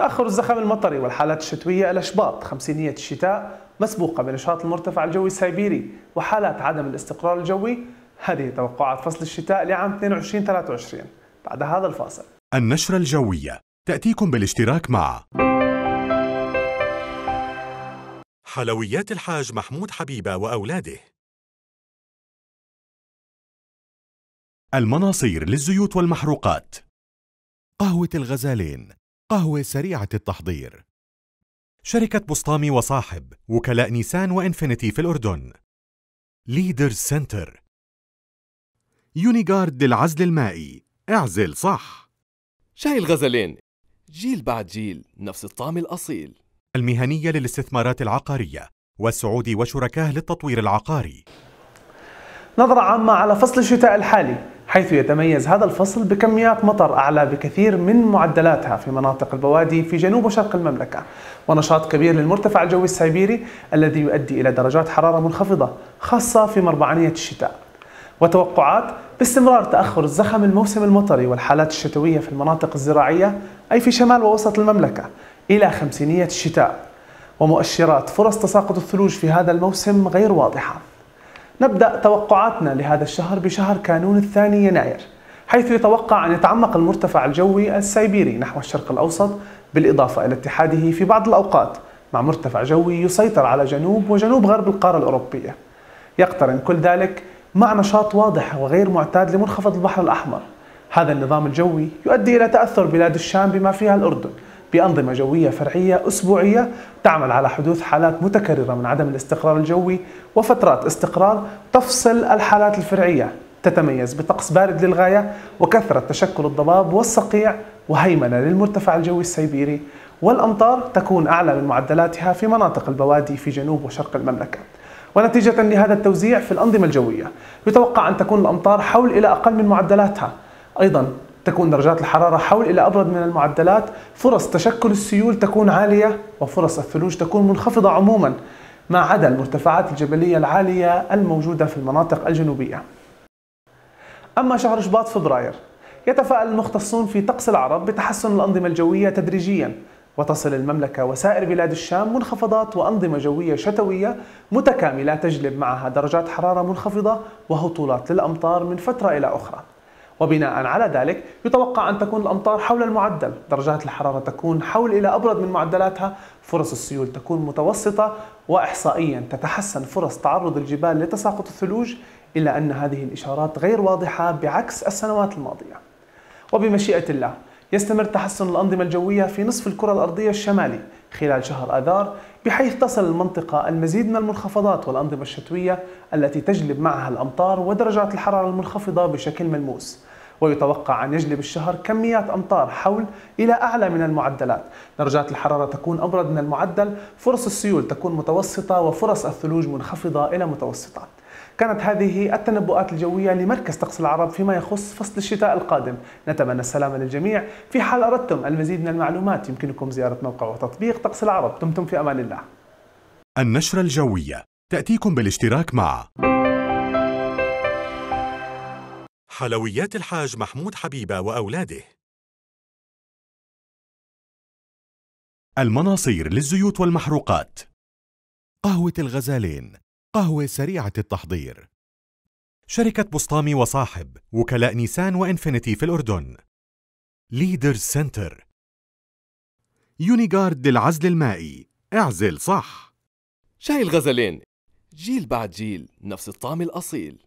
تأخر الزخم المطري والحالات الشتوية الأشباط خمسينية الشتاء مسبوقة بنشاط المرتفع الجوي السيبيري وحالات عدم الاستقرار الجوي هذه توقعات فصل الشتاء لعام 22-23 بعد هذا الفاصل النشرة الجوية تأتيكم بالاشتراك مع حلويات الحاج محمود حبيبة وأولاده المناصير للزيوت والمحروقات قهوة الغزالين قهوة سريعة التحضير شركة بسطامي وصاحب وكلاء نيسان وإنفينيتي في الأردن ليدر سنتر يونيغارد للعزل المائي اعزل صح شاي الغزلين جيل بعد جيل نفس الطعم الأصيل المهنية للاستثمارات العقارية والسعودي وشركاه للتطوير العقاري نظرة عامة على فصل الشتاء الحالي حيث يتميز هذا الفصل بكميات مطر أعلى بكثير من معدلاتها في مناطق البوادي في جنوب وشرق المملكة ونشاط كبير للمرتفع الجوي السيبيري الذي يؤدي إلى درجات حرارة منخفضة خاصة في مربعانية الشتاء وتوقعات باستمرار تأخر الزخم الموسم المطري والحالات الشتوية في المناطق الزراعية أي في شمال ووسط المملكة إلى خمسينية الشتاء ومؤشرات فرص تساقط الثلوج في هذا الموسم غير واضحه نبدأ توقعاتنا لهذا الشهر بشهر كانون الثاني يناير حيث يتوقع أن يتعمق المرتفع الجوي السيبيري نحو الشرق الأوسط بالإضافة إلى اتحاده في بعض الأوقات مع مرتفع جوي يسيطر على جنوب وجنوب غرب القارة الأوروبية يقترن كل ذلك مع نشاط واضح وغير معتاد لمنخفض البحر الأحمر هذا النظام الجوي يؤدي إلى تأثر بلاد الشام بما فيها الأردن بأنظمة جوية فرعية أسبوعية تعمل على حدوث حالات متكررة من عدم الاستقرار الجوي وفترات استقرار تفصل الحالات الفرعية تتميز بطقس بارد للغاية وكثرة تشكل الضباب والصقيع وهيمنة للمرتفع الجوي السيبيري والأمطار تكون أعلى من معدلاتها في مناطق البوادي في جنوب وشرق المملكة ونتيجة لهذا التوزيع في الأنظمة الجوية يتوقع أن تكون الأمطار حول إلى أقل من معدلاتها أيضا تكون درجات الحرارة حول إلى أبرد من المعدلات فرص تشكل السيول تكون عالية وفرص الثلوج تكون منخفضة عموما ما عدا المرتفعات الجبلية العالية الموجودة في المناطق الجنوبية أما شهر شباط فبراير يتفائل المختصون في طقس العرب بتحسن الأنظمة الجوية تدريجيا وتصل المملكة وسائر بلاد الشام منخفضات وأنظمة جوية شتوية متكاملة تجلب معها درجات حرارة منخفضة وهطولات للأمطار من فترة إلى أخرى وبناء على ذلك يتوقع أن تكون الأمطار حول المعدل درجات الحرارة تكون حول إلى أبرد من معدلاتها فرص السيول تكون متوسطة وإحصائيا تتحسن فرص تعرض الجبال لتساقط الثلوج إلا أن هذه الإشارات غير واضحة بعكس السنوات الماضية وبمشيئة الله يستمر تحسن الأنظمة الجوية في نصف الكرة الأرضية الشمالي خلال شهر آذار بحيث تصل المنطقة المزيد من المنخفضات والأنظمة الشتوية التي تجلب معها الأمطار ودرجات الحرارة المنخفضة بشكل ملموس ويتوقع أن يجلب الشهر كميات أمطار حول إلى أعلى من المعدلات درجات الحرارة تكون أبرد من المعدل فرص السيول تكون متوسطة وفرص الثلوج منخفضة إلى متوسطة كانت هذه التنبؤات الجوية لمركز طقس العرب فيما يخص فصل الشتاء القادم نتمنى السلامة للجميع في حال أردتم المزيد من المعلومات يمكنكم زيارة موقع وتطبيق طقس العرب دمتم في أمان الله النشرة الجوية تأتيكم بالاشتراك مع حلويات الحاج محمود حبيبة وأولاده المناصير للزيوت والمحروقات قهوة الغزالين قهوة سريعة التحضير شركة بسطامي وصاحب وكلاء نيسان وإنفينيتي في الأردن ليدر سنتر يونيغارد للعزل المائي اعزل صح شاي الغزلين جيل بعد جيل نفس الطعم الأصيل